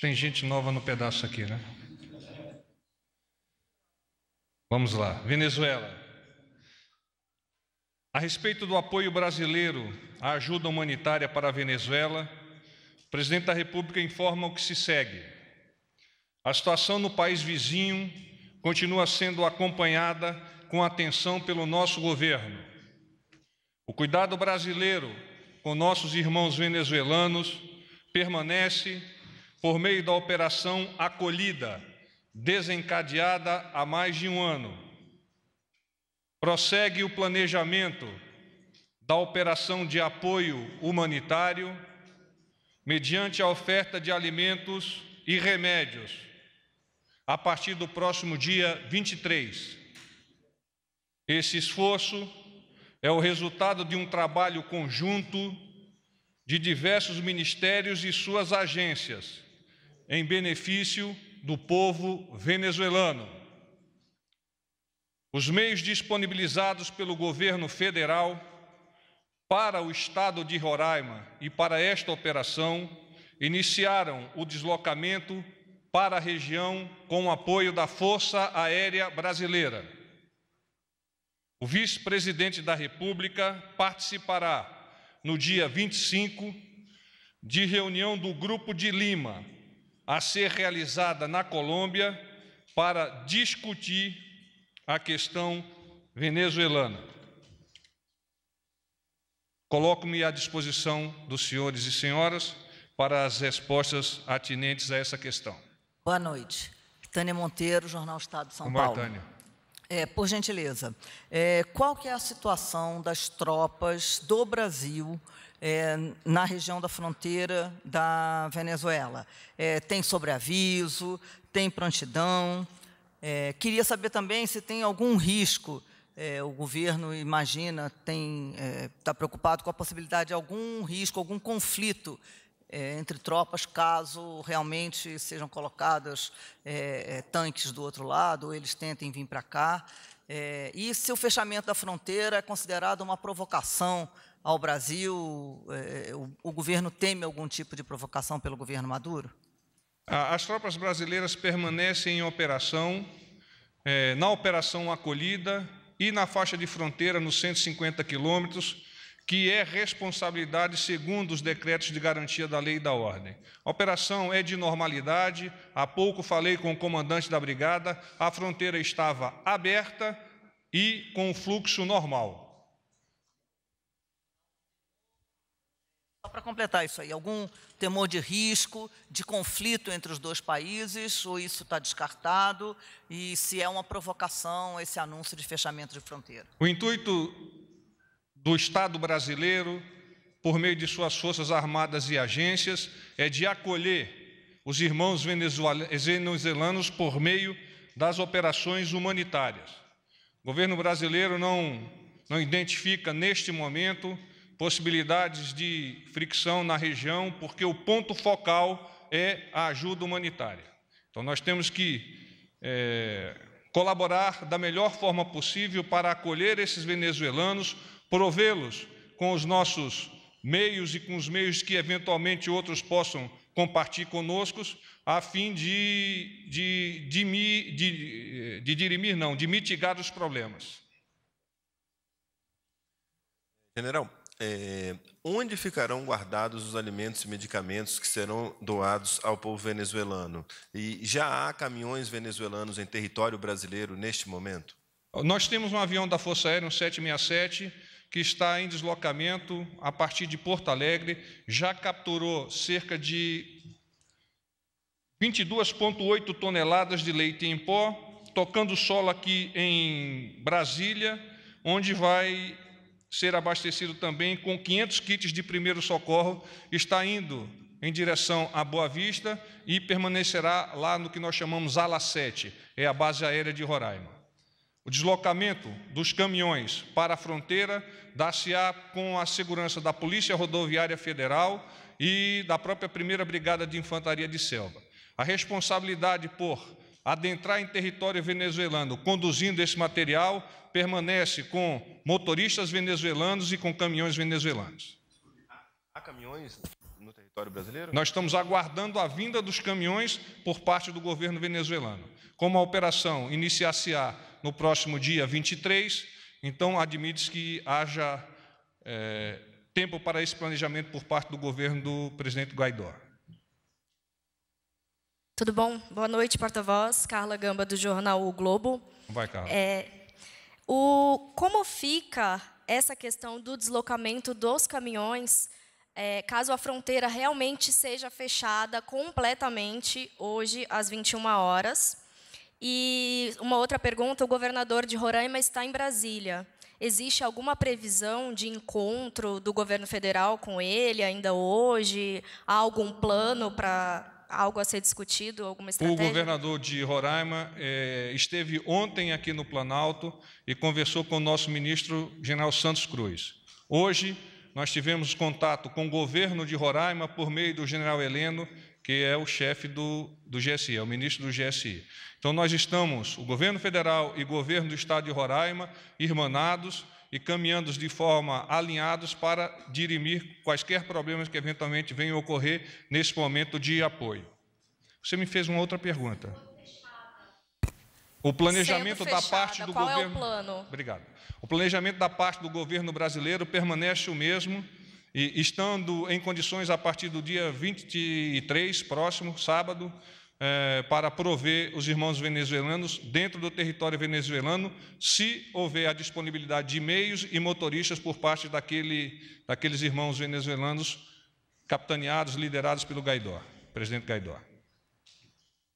tem gente nova no pedaço aqui, né? Vamos lá. Venezuela. A respeito do apoio brasileiro à ajuda humanitária para a Venezuela, o presidente da República informa o que se segue. A situação no país vizinho continua sendo acompanhada com atenção pelo nosso governo. O cuidado brasileiro com nossos irmãos venezuelanos permanece por meio da operação acolhida, desencadeada há mais de um ano. Prossegue o planejamento da operação de apoio humanitário, mediante a oferta de alimentos e remédios, a partir do próximo dia 23. Esse esforço é o resultado de um trabalho conjunto de diversos ministérios e suas agências em benefício do povo venezuelano. Os meios disponibilizados pelo governo federal para o estado de Roraima e para esta operação iniciaram o deslocamento para a região com o apoio da Força Aérea Brasileira. O vice-presidente da República participará no dia 25 de reunião do Grupo de Lima, a ser realizada na Colômbia para discutir a questão venezuelana. Coloco-me à disposição dos senhores e senhoras para as respostas atinentes a essa questão. Boa noite. Tânia Monteiro, Jornal Estado de São Como Paulo. Boa Tânia? É, por gentileza, é, qual que é a situação das tropas do Brasil é, na região da fronteira da Venezuela. É, tem sobreaviso, tem prontidão. É, queria saber também se tem algum risco. É, o governo imagina, está é, preocupado com a possibilidade de algum risco, algum conflito é, entre tropas, caso realmente sejam colocados tanques do outro lado, ou eles tentem vir para cá. e se o fechamento da fronteira é considerado uma provocação ao Brasil? Eh, o, o governo teme algum tipo de provocação pelo governo Maduro? As tropas brasileiras permanecem em operação, eh, na operação acolhida e na faixa de fronteira, nos 150 quilômetros, que é responsabilidade segundo os decretos de garantia da lei e da ordem. A operação é de normalidade, há pouco falei com o comandante da brigada, a fronteira estava aberta e com fluxo normal. para completar isso aí, algum temor de risco, de conflito entre os dois países, ou isso está descartado? E se é uma provocação esse anúncio de fechamento de fronteira? O intuito do Estado brasileiro, por meio de suas forças armadas e agências, é de acolher os irmãos venezuelanos por meio das operações humanitárias. O governo brasileiro não, não identifica, neste momento, possibilidades de fricção na região, porque o ponto focal é a ajuda humanitária. Então, nós temos que é, colaborar da melhor forma possível para acolher esses venezuelanos, provê-los com os nossos meios e com os meios que eventualmente outros possam compartilhar conosco, a fim de, de, de, de, de dirimir, não, de mitigar os problemas. General, é, onde ficarão guardados os alimentos e medicamentos que serão doados ao povo venezuelano? E já há caminhões venezuelanos em território brasileiro neste momento? Nós temos um avião da Força Aérea, um 767, que está em deslocamento a partir de Porto Alegre, já capturou cerca de 22,8 toneladas de leite em pó, tocando solo aqui em Brasília, onde vai ser abastecido também com 500 kits de primeiro socorro, está indo em direção a Boa Vista e permanecerá lá no que nós chamamos Ala 7, é a base aérea de Roraima. O deslocamento dos caminhões para a fronteira dá-se á com a segurança da Polícia Rodoviária Federal e da própria 1 Brigada de Infantaria de Selva. A responsabilidade por adentrar em território venezuelano, conduzindo esse material, permanece com motoristas venezuelanos e com caminhões venezuelanos. Há caminhões no território brasileiro? Nós estamos aguardando a vinda dos caminhões por parte do governo venezuelano. Como a operação iniciar-se-á no próximo dia 23, então admite-se que haja é, tempo para esse planejamento por parte do governo do presidente Guaidó. Tudo bom? Boa noite, porta-voz. Carla Gamba, do jornal O Globo. Vai, Carla. É, o, como fica essa questão do deslocamento dos caminhões é, caso a fronteira realmente seja fechada completamente hoje às 21 horas? E uma outra pergunta: o governador de Roraima está em Brasília. Existe alguma previsão de encontro do governo federal com ele ainda hoje? Há algum plano para algo a ser discutido, alguma estratégia? O governador de Roraima é, esteve ontem aqui no Planalto e conversou com o nosso ministro General Santos Cruz. Hoje nós tivemos contato com o governo de Roraima por meio do General Heleno, que é o chefe do, do GSI, é o ministro do GSI. Então nós estamos, o governo federal e o governo do estado de Roraima, irmanados e caminhando de forma alinhados para dirimir quaisquer problemas que eventualmente venham ocorrer nesse momento de apoio. Você me fez uma outra pergunta. O planejamento da parte do qual governo. É o plano? Obrigado. O planejamento da parte do governo brasileiro permanece o mesmo e estando em condições a partir do dia 23 próximo, sábado, é, para prover os irmãos venezuelanos dentro do território venezuelano, se houver a disponibilidade de meios e motoristas por parte daquele, daqueles irmãos venezuelanos capitaneados, liderados pelo Gaidó, presidente Gaidó.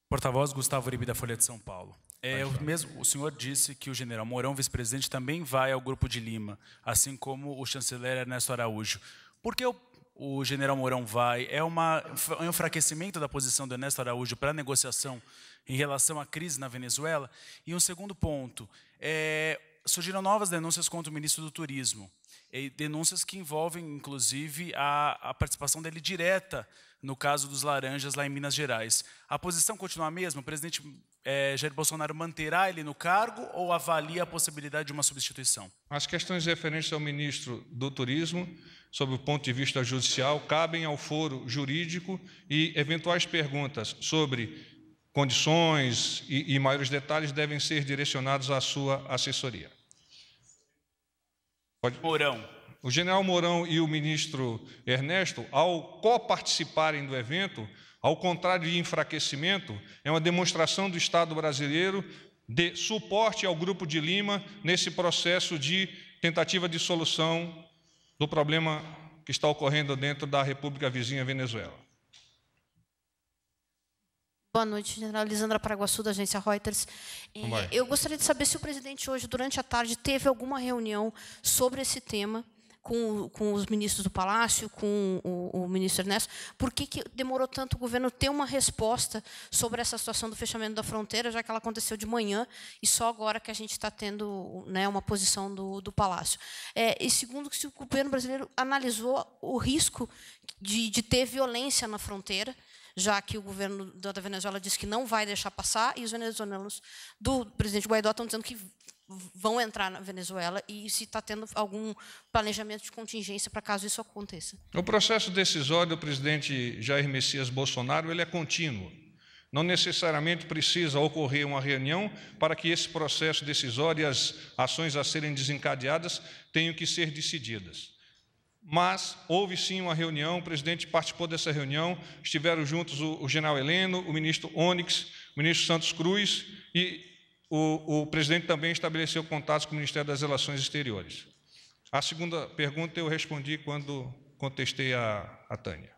Porta-voz Gustavo Uribe da Folha de São Paulo. É, o, mesmo, o senhor disse que o general Mourão, vice-presidente, também vai ao Grupo de Lima, assim como o chanceler Ernesto Araújo. Por que o o general Mourão vai, é, uma, é um enfraquecimento da posição do Ernesto Araújo para a negociação em relação à crise na Venezuela. E um segundo ponto, é, surgiram novas denúncias contra o ministro do Turismo, denúncias que envolvem, inclusive, a, a participação dele direta no caso dos laranjas lá em Minas Gerais. A posição continua a mesma? O presidente é, Jair Bolsonaro manterá ele no cargo ou avalia a possibilidade de uma substituição? As questões referentes ao ministro do Turismo, sob o ponto de vista judicial, cabem ao foro jurídico e eventuais perguntas sobre condições e, e maiores detalhes devem ser direcionados à sua assessoria. Pode... Mourão o general Mourão e o ministro Ernesto, ao coparticiparem do evento, ao contrário de enfraquecimento, é uma demonstração do Estado brasileiro de suporte ao Grupo de Lima nesse processo de tentativa de solução do problema que está ocorrendo dentro da República vizinha Venezuela. Boa noite, general Lisandra Paraguaçu, da agência Reuters. É, eu gostaria de saber se o presidente hoje, durante a tarde, teve alguma reunião sobre esse tema com, com os ministros do Palácio, com o, o ministro Ernesto, por que, que demorou tanto o governo ter uma resposta sobre essa situação do fechamento da fronteira, já que ela aconteceu de manhã e só agora que a gente está tendo né, uma posição do, do Palácio? É, e segundo, se o governo brasileiro analisou o risco de, de ter violência na fronteira, já que o governo da Venezuela diz que não vai deixar passar, e os venezuelanos do presidente Guaidó estão dizendo que vão entrar na Venezuela e se está tendo algum planejamento de contingência para caso isso aconteça. O processo decisório do presidente Jair Messias Bolsonaro ele é contínuo. Não necessariamente precisa ocorrer uma reunião para que esse processo decisório e as ações a serem desencadeadas tenham que ser decididas. Mas houve sim uma reunião, o presidente participou dessa reunião, estiveram juntos o, o general Heleno, o ministro Onyx, o ministro Santos Cruz e o, o presidente também estabeleceu contatos com o Ministério das Relações Exteriores. A segunda pergunta eu respondi quando contestei a, a Tânia.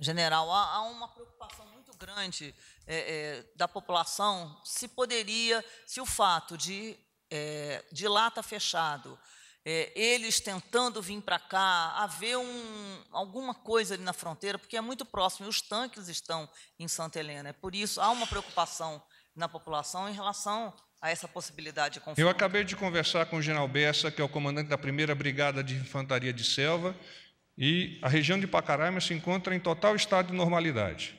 General, há, há uma preocupação muito grande é, é, da população se poderia, se o fato de, é, de lata tá fechado é, eles tentando vir para cá, haver um, alguma coisa ali na fronteira, porque é muito próximo, e os tanques estão em Santa Helena. É por isso há uma preocupação na população em relação a essa possibilidade de conflito. Eu acabei de conversar com o general Bessa, que é o comandante da 1 brigada de infantaria de selva, e a região de Pacaraima se encontra em total estado de normalidade.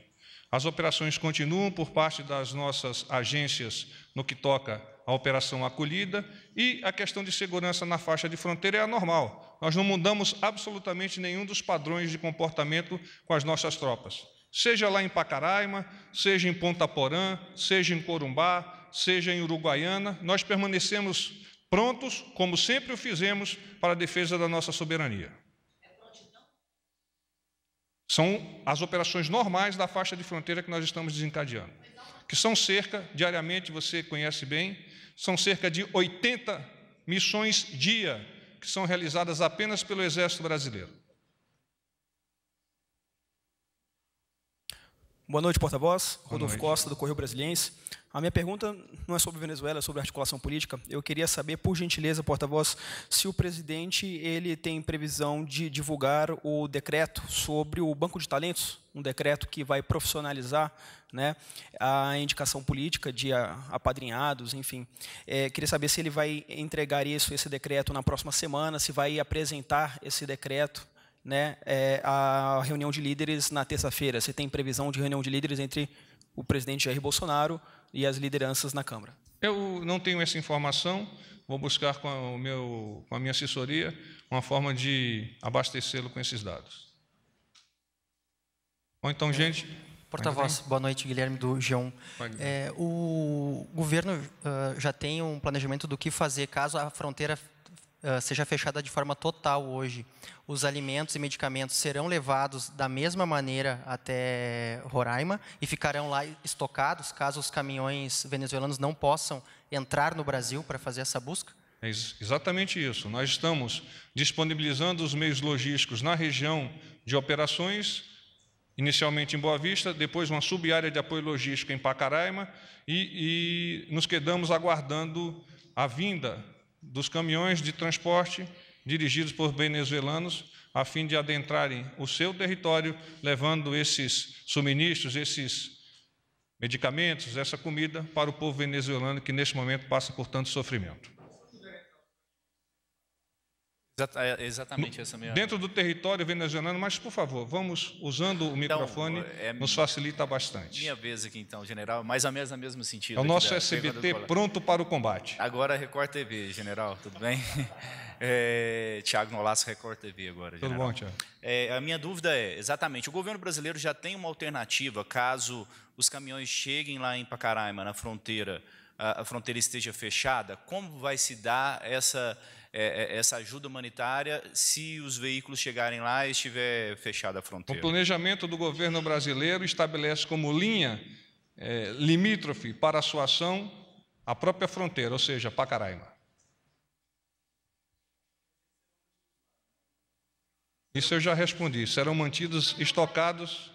As operações continuam por parte das nossas agências no que toca a operação acolhida e a questão de segurança na faixa de fronteira é anormal. Nós não mudamos absolutamente nenhum dos padrões de comportamento com as nossas tropas. Seja lá em Pacaraima, seja em Ponta Porã, seja em Corumbá, seja em Uruguaiana, nós permanecemos prontos, como sempre o fizemos, para a defesa da nossa soberania. São as operações normais da faixa de fronteira que nós estamos desencadeando, que são cerca, diariamente você conhece bem, são cerca de 80 missões dia que são realizadas apenas pelo Exército Brasileiro. Boa noite, porta-voz. Rodolfo noite. Costa, do Correio Brasiliense. A minha pergunta não é sobre Venezuela, é sobre articulação política. Eu queria saber, por gentileza, porta-voz, se o presidente ele tem previsão de divulgar o decreto sobre o banco de talentos um decreto que vai profissionalizar né, a indicação política de apadrinhados, enfim. É, queria saber se ele vai entregar isso, esse decreto, na próxima semana, se vai apresentar esse decreto né, é, a reunião de líderes na terça-feira. Você tem previsão de reunião de líderes entre o presidente Jair Bolsonaro e as lideranças na Câmara? Eu não tenho essa informação. Vou buscar com, meu, com a minha assessoria uma forma de abastecê-lo com esses dados. Bom, então, é. gente. Porta-voz, boa noite, Guilherme do G1. É, o governo uh, já tem um planejamento do que fazer caso a fronteira uh, seja fechada de forma total hoje. Os alimentos e medicamentos serão levados da mesma maneira até Roraima e ficarão lá estocados caso os caminhões venezuelanos não possam entrar no Brasil para fazer essa busca? É exatamente isso. Nós estamos disponibilizando os meios logísticos na região de operações inicialmente em Boa Vista, depois uma subárea de apoio logístico em Pacaraima, e, e nos quedamos aguardando a vinda dos caminhões de transporte dirigidos por venezuelanos, a fim de adentrarem o seu território, levando esses suministros, esses medicamentos, essa comida para o povo venezuelano que neste momento passa por tanto sofrimento. É, exatamente essa mesma. Dentro do território venezuelano, mas por favor, vamos usando o então, microfone, então, é, nos facilita bastante. Minha vez aqui então, general, mais ou menos no mesmo sentido. É o nosso da, SBT pronto para o combate. Agora Record TV, general, tudo bem? É, Tiago Nolasco, Record TV agora. Tudo bom, Tiago? É, a minha dúvida é, exatamente, o governo brasileiro já tem uma alternativa caso os caminhões cheguem lá em Pacaraima, na fronteira, a, fronteira esteja fechada? Como vai se dar essa, é, é, essa ajuda humanitária se os veículos chegarem lá e estiver fechada a fronteira? O planejamento do governo brasileiro estabelece como linha é, limítrofe para a sua ação a própria fronteira, ou seja, Pacaraima. Isso eu já respondi. Serão mantidos estocados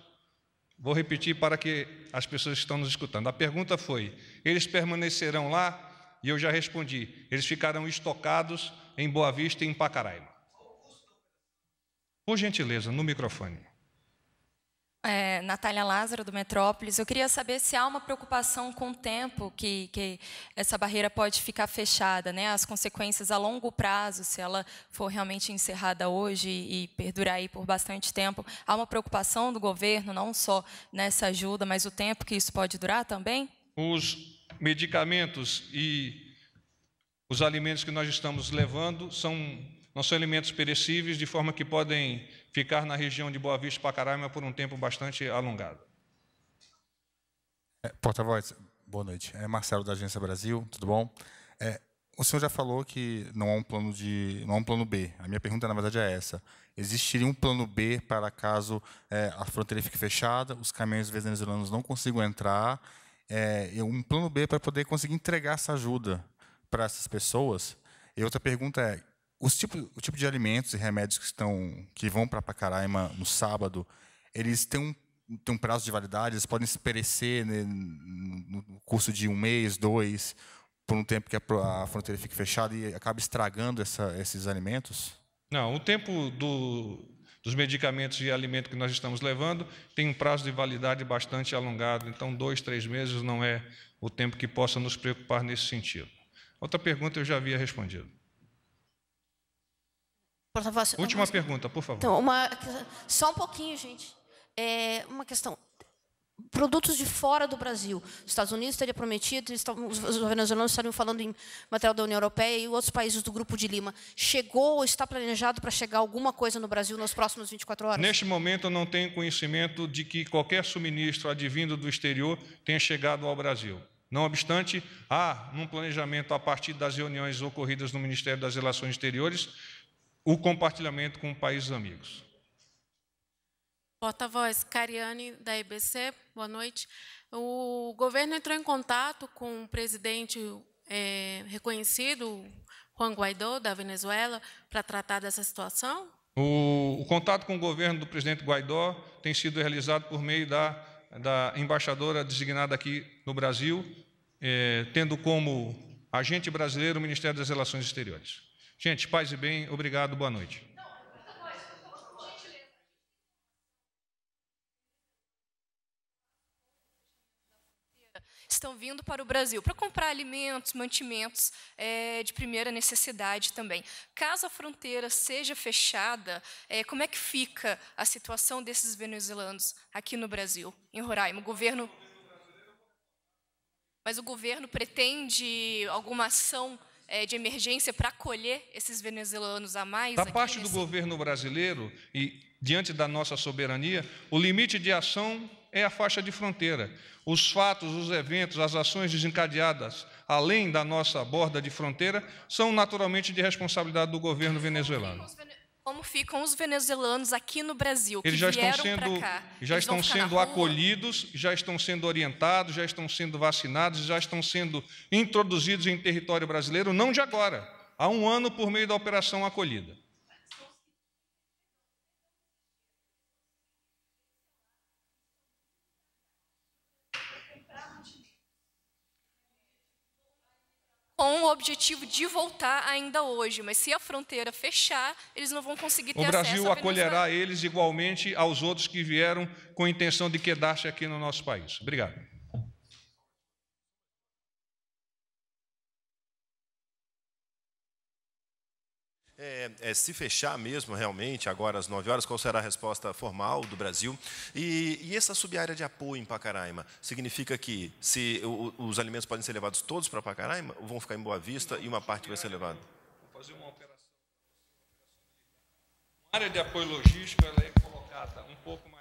Vou repetir para que as pessoas que estão nos escutando. A pergunta foi: eles permanecerão lá? E eu já respondi: eles ficarão estocados em Boa Vista e em Pacaraima. Por gentileza, no microfone é, Natália Lázaro, do Metrópolis. Eu queria saber se há uma preocupação com o tempo que, que essa barreira pode ficar fechada, né? as consequências a longo prazo, se ela for realmente encerrada hoje e perdurar aí por bastante tempo. Há uma preocupação do governo, não só nessa ajuda, mas o tempo que isso pode durar também? Os medicamentos e os alimentos que nós estamos levando são não são alimentos perecíveis, de forma que podem ficar na região de Boa Vista para Pacaraima por um tempo bastante alongado. É, Porta-voz, boa noite. É Marcelo da Agência Brasil, tudo bom? É, o senhor já falou que não há um plano de, não há um plano B. A minha pergunta na verdade é essa: existiria um plano B para caso é, a fronteira fique fechada, os caminhões venezuelanos não consigam entrar? É, um plano B para poder conseguir entregar essa ajuda para essas pessoas? E outra pergunta é: os tipo, o tipo de alimentos e remédios que estão que vão para Pacaraima no sábado, eles têm um, têm um prazo de validade, eles podem se perecer né, no curso de um mês, dois, por um tempo que a fronteira fique fechada e acaba estragando essa, esses alimentos? Não, o tempo do, dos medicamentos e alimento que nós estamos levando tem um prazo de validade bastante alongado, então dois, três meses não é o tempo que possa nos preocupar nesse sentido. Outra pergunta eu já havia respondido. Assim, Última pergunta, por favor. Então, uma, só um pouquinho, gente. É, uma questão. Produtos de fora do Brasil. Os Estados Unidos teria prometido, os venezuelanos estariam falando em material da União Europeia e outros países do Grupo de Lima. Chegou ou está planejado para chegar alguma coisa no Brasil nas próximas 24 horas? Neste momento, eu não tenho conhecimento de que qualquer suministro advindo do exterior tenha chegado ao Brasil. Não obstante, há um planejamento a partir das reuniões ocorridas no Ministério das Relações Exteriores o compartilhamento com países amigos. Porta-voz Cariane, da EBC. boa noite. O governo entrou em contato com o um presidente é, reconhecido, Juan Guaidó, da Venezuela, para tratar dessa situação? O, o, contato com o governo do presidente Guaidó tem sido realizado por meio da, da embaixadora designada aqui no Brasil, é, tendo como agente brasileiro o Ministério das Relações Exteriores. Gente, paz e bem, obrigado, boa noite. Estão vindo para o Brasil para comprar alimentos, mantimentos é, de primeira necessidade também. Caso a fronteira seja fechada, é, como é que fica a situação desses venezuelanos aqui no Brasil, em Roraima? O governo. Mas o governo pretende alguma ação é, de emergência para acolher esses venezuelanos a mais? Da parte nesse... do governo brasileiro e diante da nossa soberania, o limite de ação é a faixa de fronteira. Os fatos, os eventos, as ações desencadeadas além da nossa borda de fronteira são naturalmente de responsabilidade do governo venezuelano como ficam os venezuelanos aqui no Brasil, eles já estão sendo, cá, Já estão sendo acolhidos, já estão sendo orientados, já estão sendo vacinados, já estão sendo introduzidos em território brasileiro, não de agora, há um ano por meio da operação acolhida. com o objetivo de voltar ainda hoje, mas se a fronteira fechar, eles não vão conseguir ter o acesso. O Brasil acolherá eles igualmente aos outros que vieram com a intenção de quedar-se aqui no nosso país. Obrigado. É, é, se fechar mesmo realmente, agora às 9 horas, qual será a resposta formal do Brasil? E, e essa subárea de apoio em Pacaraima? Significa que se o, os alimentos podem ser levados todos para Pacaraima, ou vão ficar em Boa Vista e uma parte vai ser levada? Fazer uma operação. A área de apoio logístico ela é colocada um pouco mais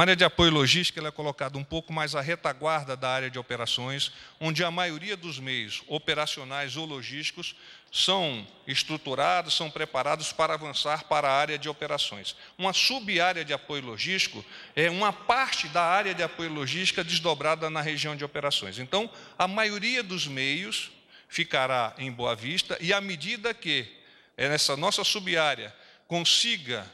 uma área de apoio logístico é colocada um pouco mais à retaguarda da área de operações, onde a maioria dos meios operacionais ou logísticos são estruturados, são preparados para avançar para a área de operações. Uma sub-área de apoio logístico é uma parte da área de apoio logística desdobrada na região de operações. Então, a maioria dos meios ficará em Boa Vista e à medida que eh, essa nossa sub-área consiga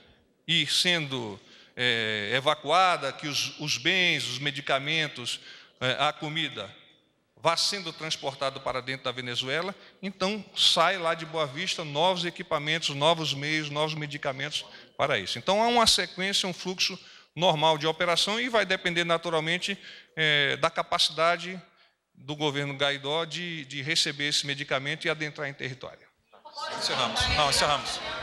ir sendo é, evacuada, que os, os, bens, os medicamentos, é, a comida vá sendo transportado para dentro da Venezuela, então sai lá de Boa Vista novos equipamentos, novos meios, novos medicamentos para isso. Então há uma sequência, um fluxo normal de operação e vai depender naturalmente é, da capacidade do governo Gaidó de, de receber esse medicamento e adentrar em território. Encerramos. Não, encerramos.